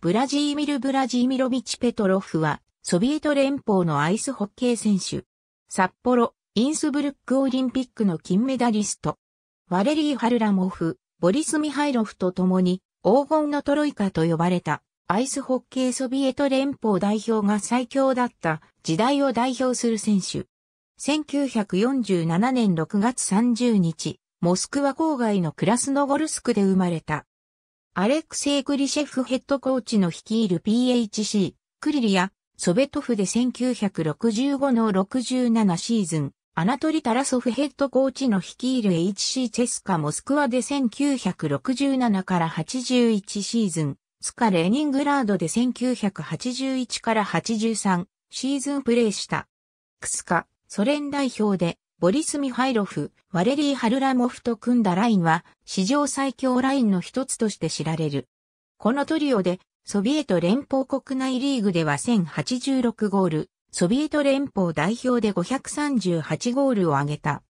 ブラジーミル・ブラジーミロビチ・ペトロフは、ソビエト連邦のアイスホッケー選手。札幌、インスブルックオリンピックの金メダリスト。ワレリー・ハルラモフ、ボリス・ミハイロフと共に、黄金のトロイカと呼ばれた、アイスホッケーソビエト連邦代表が最強だった時代を代表する選手。1947年6月30日、モスクワ郊外のクラスノゴルスクで生まれた。アレクセイ・クリシェフヘッドコーチの率いる PHC、クリリア、ソベトフで1965の67シーズン、アナトリ・タラソフヘッドコーチの率いる HC チェスカ・モスクワで1967から81シーズン、スカ・レーニングラードで1981から83シーズンプレーした。クスカ、ソ連代表でボリス・ミハイロフ、ワレリー・ハルラモフと組んだラインは史上最強ラインの一つとして知られる。このトリオでソビエト連邦国内リーグでは1086ゴール、ソビエト連邦代表で538ゴールを挙げた。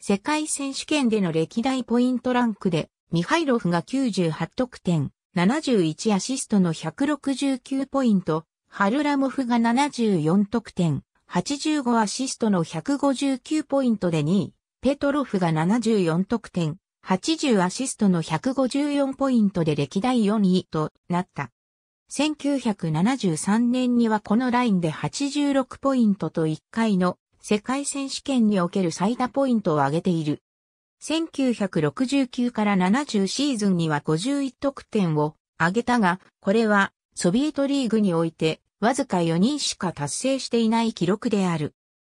世界選手権での歴代ポイントランクでミハイロフが98得点、71アシストの169ポイント、ハルラモフが74得点、85アシストの159ポイントで2位、ペトロフが74得点、80アシストの154ポイントで歴代4位となった。1973年にはこのラインで86ポイントと1回の世界選手権における最多ポイントを上げている。1969から70シーズンには51得点を上げたが、これはソビエトリーグにおいてわずか4人しか達成していない記録である。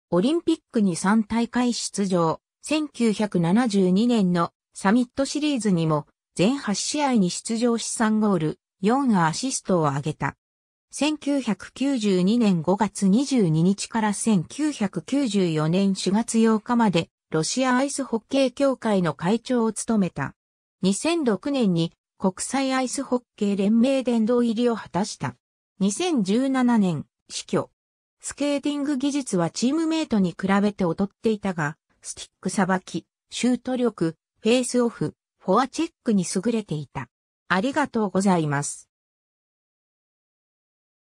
オリンピックに3大会出場、1972年のサミットシリーズにも全8試合に出場し3ゴール、4アシストを挙げた。1992年5月22日から1994年4月8日までロシアアイスホッケー協会の会長を務めた。2006年に国際アイスホッケー連盟殿堂入りを果たした。2017年、死去。スケーティング技術はチームメイトに比べて劣っていたが、スティックさばき、シュート力、フェイスオフ、フォアチェックに優れていた。ありがとうございます。